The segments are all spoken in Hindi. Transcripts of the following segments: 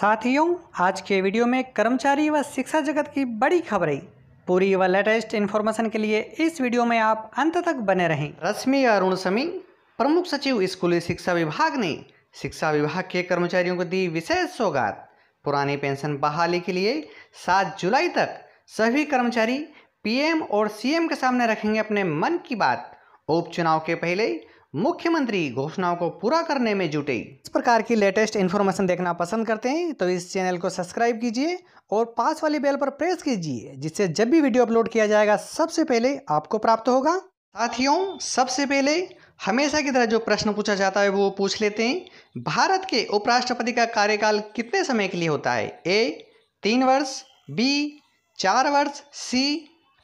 साथियों आज के वीडियो में कर्मचारी व शिक्षा जगत की बड़ी खबरें पूरी व लेटेस्ट इन्फॉर्मेशन के लिए इस वीडियो में आप अंत तक बने रहें रश्मि अरुण समी प्रमुख सचिव स्कूली शिक्षा विभाग ने शिक्षा विभाग के कर्मचारियों को दी विशेष सौगात पुरानी पेंशन बहाली के लिए सात जुलाई तक सभी कर्मचारी पीएम और सीएम के सामने रखेंगे अपने मन की बात उपचुनाव के पहले मुख्यमंत्री घोषणाओं को पूरा करने में जुटे इस प्रकार की लेटेस्ट इन्फॉर्मेशन देखना पसंद करते हैं तो इस चैनल को सब्सक्राइब कीजिए और पास वाली बेल पर प्रेस कीजिए जिससे जब भी वीडियो अपलोड किया जाएगा सबसे पहले आपको प्राप्त होगा साथियों सबसे पहले हमेशा की तरह जो प्रश्न पूछा जाता है वो पूछ लेते हैं भारत के उपराष्ट्रपति का कार्यकाल कितने समय के लिए होता है ए तीन वर्ष बी चार वर्ष सी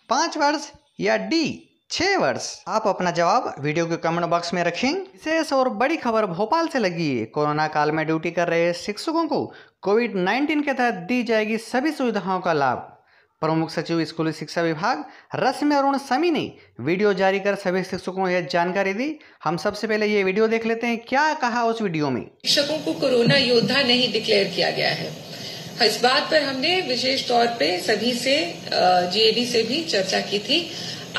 पाँच वर्ष या डी छः वर्ष आप अपना जवाब वीडियो के कमेंट बॉक्स में रखें विशेष और बड़ी खबर भोपाल से लगी है कोरोना काल में ड्यूटी कर रहे शिक्षकों को कोविड 19 के तहत दी जाएगी सभी सुविधाओं का लाभ प्रमुख सचिव स्कूली शिक्षा विभाग रश्मि अरुण समी ने वीडियो जारी कर सभी शिक्षकों को यह जानकारी दी हम सबसे पहले ये वीडियो देख लेते हैं क्या कहा उस वीडियो में शिक्षकों को कोरोना योद्धा नहीं डिक्लेयर किया गया है इस बात पर हमने विशेष तौर पे सभी से जीएबी से भी चर्चा की थी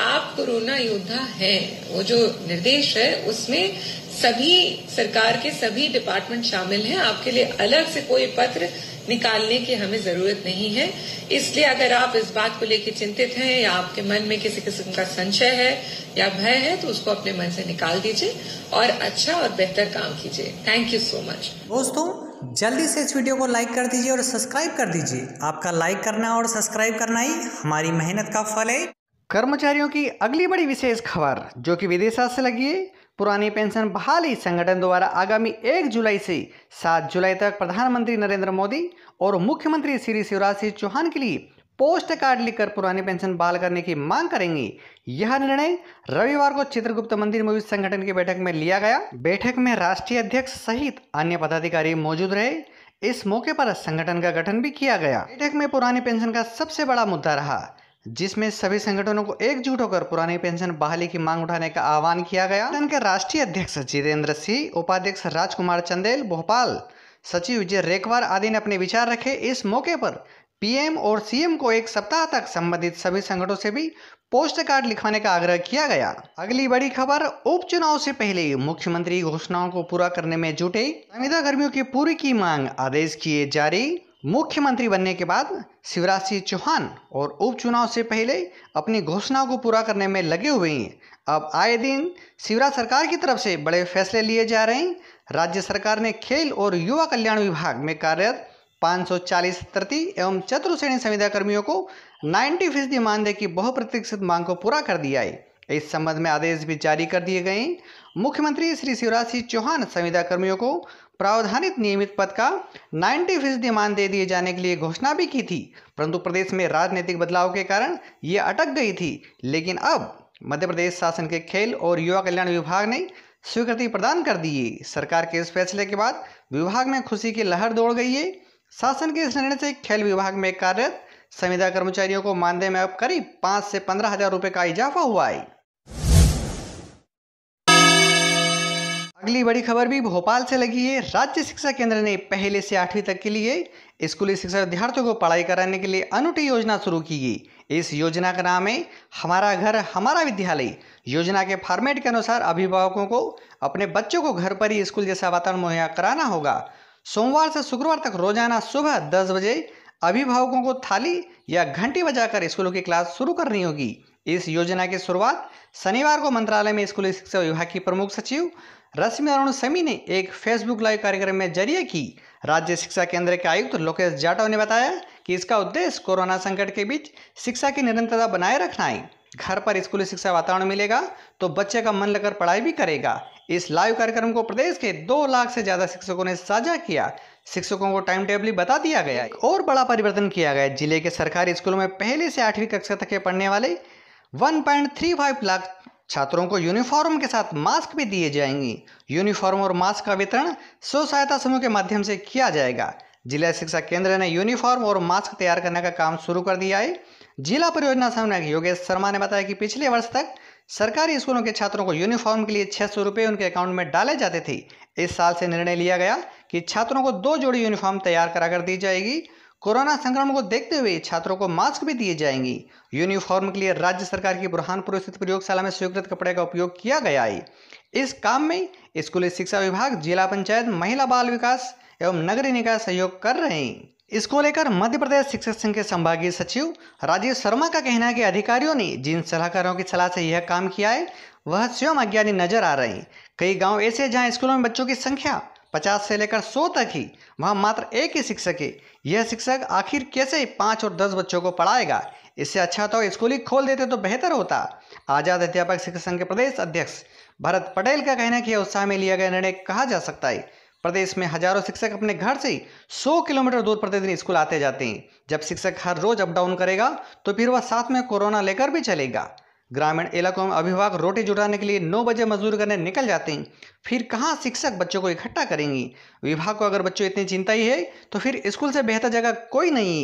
आप कोरोना योद्धा है वो जो निर्देश है उसमें सभी सरकार के सभी डिपार्टमेंट शामिल हैं आपके लिए अलग से कोई पत्र निकालने की हमें जरूरत नहीं है इसलिए अगर आप इस बात को लेकर चिंतित हैं या आपके मन में किसी किस्म का संशय है या भय है तो उसको अपने मन से निकाल दीजिए और अच्छा और बेहतर काम कीजिए थैंक यू सो मच दोस्तों जल्दी से इस वीडियो को लाइक कर दीजिए और सब्सक्राइब कर दीजिए आपका लाइक करना और सब्सक्राइब करना ही हमारी मेहनत का फल है कर्मचारियों की अगली बड़ी विशेष खबर जो कि विदेशा से लगी है पुरानी पेंशन बहाली संगठन द्वारा आगामी 1 जुलाई से 7 जुलाई तक प्रधानमंत्री नरेंद्र मोदी और मुख्यमंत्री श्री शिवराज सिंह चौहान के लिए पोस्ट कार्ड लिखकर पुरानी पेंशन बहाल करने की मांग करेंगे यह निर्णय रविवार को चित्रगुप्त मंदिर में संगठन की बैठक में लिया गया बैठक में राष्ट्रीय अध्यक्ष सहित अन्य पदाधिकारी मौजूद रहे इस मौके पर संगठन का गठन भी किया गया बैठक में पुरानी पेंशन का सबसे बड़ा मुद्दा रहा जिसमें सभी संगठनों को एकजुट होकर पुरानी पेंशन बहाली की मांग उठाने का आह्वान किया गया संघ के राष्ट्रीय अध्यक्ष जितेंद्र सिंह उपाध्यक्ष राजकुमार चंदेल भोपाल सचिव विजय रेखवार आदि ने अपने विचार रखे इस मौके पर पीएम और सीएम को एक सप्ताह तक संबंधित सभी संगठनों से भी पोस्ट कार्ड लिखवाने का आग्रह किया गया अगली बड़ी खबर उपचुनाव से पहले मुख्यमंत्री घोषणाओं को पूरा करने में जुटे संविदा कर्मियों की पूरी की मांग आदेश किए जारी मुख्यमंत्री बनने के बाद शिवराज सिंह चौहान और उपचुनाव से पहले अपनी घोषणाओं को पूरा करने में लगे हुए हैं अब आए दिन शिवराज सरकार की तरफ से बड़े फैसले लिए जा रहे हैं राज्य सरकार ने खेल और युवा कल्याण विभाग में कार्यरत 540 तृतीय एवं चतुर्श्रेणी संविदा कर्मियों को 90 फीसदी मानदेय की बहुप्रतीक्षित मांग को पूरा कर दिया है इस संबंध में आदेश भी जारी कर दिए गए मुख्यमंत्री श्री शिवराज सिंह चौहान संविदा कर्मियों को प्रावधानित नियमित पद का 90 फीसदी मान दे दिए जाने के लिए घोषणा भी की थी परंतु प्रदेश में राजनीतिक बदलाव के कारण ये अटक गई थी लेकिन अब मध्य प्रदेश शासन के खेल और युवा कल्याण विभाग ने स्वीकृति प्रदान कर दी है सरकार के इस फैसले के बाद विभाग में खुशी की लहर दौड़ गई है शासन के इस निर्णय से खेल विभाग में कार्यरत संविदा कर्मचारियों को मानदेय में अब करीब पाँच से पंद्रह हजार रुपये का इजाफा हुआ है अगली बड़ी खबर भी भोपाल से लगी है राज्य शिक्षा केंद्र ने पहले से आठवीं तक के लिए स्कूली शिक्षा विद्यार्थियों को पढ़ाई कराने के लिए अनूठी योजना शुरू की गई इस योजना का नाम है हमारा घर हमारा विद्यालय योजना के फॉर्मेट के अनुसार अभिभावकों को अपने बच्चों को घर पर ही स्कूल जैसा वातावरण मुहैया कराना होगा सोमवार से शुक्रवार तक रोजाना सुबह दस बजे अभिभावकों को थाली या घंटी बजाकर स्कूलों की क्लास शुरू करनी होगी इस योजना की शुरुआत शनिवार को मंत्रालय में स्कूली शिक्षा विभाग की प्रमुख सचिव रश्मि अरुण समी ने एक फेसबुक लाइव कार्यक्रम में जरिए की राज्य शिक्षा केंद्र के आयुक्त लोकेश जाटव ने बताया कि इसका उद्देश्य कोरोना संकट के बीच शिक्षा की निरंतरता बनाए रखना है घर पर स्कूली शिक्षा वातावरण मिलेगा तो बच्चे का मन लगकर पढ़ाई भी करेगा इस लाइव कार्यक्रम को प्रदेश के दो लाख से ज़्यादा शिक्षकों ने साझा किया शिक्षकों को टाइम टेबल बता दिया गया और बड़ा परिवर्तन किया गया जिले के सरकारी स्कूलों में पहले से आठवीं कक्षा तक के पढ़ने वाले 1.35 लाख छात्रों को यूनिफॉर्म के साथ मास्क भी दिए जाएंगे यूनिफॉर्म और मास्क का वितरण स्व सहायता समूह के माध्यम से किया जाएगा जिला शिक्षा केंद्र ने यूनिफॉर्म और मास्क तैयार करने का काम शुरू कर दिया है जिला परियोजना समन्वयक योगेश शर्मा ने बताया कि पिछले वर्ष तक सरकारी स्कूलों के छात्रों को यूनिफॉर्म के लिए छः सौ रुपये उनके अकाउंट में डाले जाते थे इस साल से निर्णय लिया गया कि छात्रों को दो जोड़ी यूनिफॉर्म तैयार करा कर दी जाएगी कोरोना संक्रमण को देखते हुए छात्रों को मास्क भी दिए जाएंगे यूनिफॉर्म के लिए राज्य सरकार की बुरहानपुर स्थित प्रयोगशाला में स्वीकृत कपड़े का उपयोग किया गया है इस काम में स्कूली शिक्षा विभाग जिला पंचायत महिला बाल विकास एवं नगरीय निकाय सहयोग कर रहे हैं इसको लेकर मध्य प्रदेश शिक्षक संघ के संभागीय सचिव राजीव शर्मा का कहना है कि अधिकारियों ने जिन सलाहकारों की सलाह से यह काम किया है वह स्वयं अज्ञानी नजर आ रहे हैं कई गांव ऐसे जहां स्कूलों में बच्चों की संख्या पचास से लेकर सौ तक ही वहाँ मात्र एक ही शिक्षक है यह शिक्षक आखिर कैसे पाँच और दस बच्चों को पढ़ाएगा इससे अच्छा तो स्कूल ही खोल देते तो बेहतर होता आज़ाद अध्यापक शिक्षक संघ के प्रदेश अध्यक्ष भरत पटेल का कहना है कि उत्साह में लिया गया निर्णय कहा जा सकता है प्रदेश में हजारों शिक्षक अपने घर से ही 100 किलोमीटर दूर प्रतिदिन स्कूल आते जाते हैं जब शिक्षक हर रोज अप डाउन करेगा तो फिर वह साथ में कोरोना लेकर भी चलेगा ग्रामीण इलाकों में अभिभावक रोटी जुटाने के लिए नौ बजे मजदूर करने निकल जाते हैं फिर कहाँ शिक्षक बच्चों को इकट्ठा करेंगे विभाग को अगर बच्चों इतनी चिंता ही है तो फिर स्कूल से बेहतर जगह कोई नहीं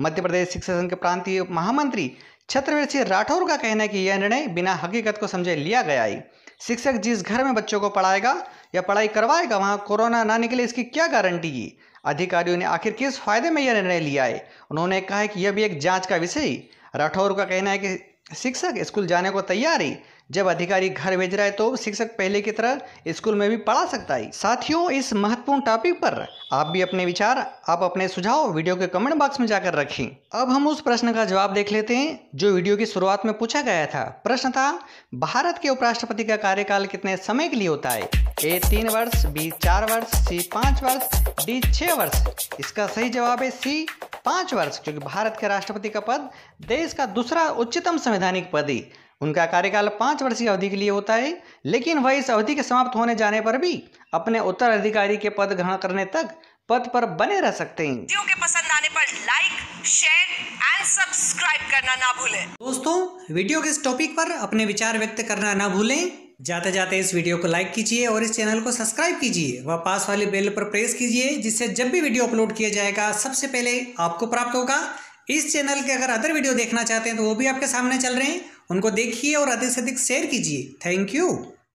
मध्य प्रदेश शिक्षा संघ के प्रांतीय महामंत्री छत्रवीर सिंह राठौर का कहना है कि यह निर्णय बिना हकीकत को समझे लिया गया है शिक्षक जिस घर में बच्चों को पढ़ाएगा या पढ़ाई करवाएगा वहाँ कोरोना ना निकले इसकी क्या गारंटी है अधिकारियों ने आखिर किस फायदे में यह निर्णय लिया है उन्होंने कहा है कि यह भी एक जांच का विषय राठौर का कहना है कि शिक्षक स्कूल जाने को तैयार ही जब अधिकारी घर भेज रहा है तो शिक्षक पहले की तरह स्कूल में भी पढ़ा सकता है साथियों इस महत्वपूर्ण टॉपिक पर आप भी अपने विचार आप अपने सुझाव वीडियो के कमेंट बॉक्स में जाकर रखें अब हम उस प्रश्न का जवाब देख लेते हैं जो वीडियो की शुरुआत में पूछा गया था प्रश्न था भारत के उपराष्ट्रपति का कार्यकाल कितने समय के लिए होता है ए तीन वर्ष बी चार वर्ष सी पाँच वर्ष डी छः वर्ष इसका सही जवाब है सी पांच वर्ष क्योंकि भारत के राष्ट्रपति का पद देश का दूसरा उच्चतम संवैधानिक पद ही उनका कार्यकाल पांच वर्ष की अवधि के लिए होता है लेकिन वह इस अवधि के समाप्त होने जाने पर भी अपने उत्तराधिकारी के पद ग्रहण करने तक पद पर बने रह सकते हैं के पसंद आने पर लाइक शेयर एंड सब्सक्राइब करना ना भूलें दोस्तों वीडियो के इस टॉपिक पर अपने विचार व्यक्त करना ना भूलें जाते जाते इस वीडियो को लाइक कीजिए और इस चैनल को सब्सक्राइब कीजिए व पास वाले बेल पर प्रेस कीजिए जिससे जब भी वीडियो अपलोड किया जाएगा सबसे पहले आपको प्राप्त होगा इस चैनल के अगर अदर वीडियो देखना चाहते हैं तो वो भी आपके सामने चल रहे हैं उनको देखिए और अधिक से अधिक शेयर कीजिए थैंक यू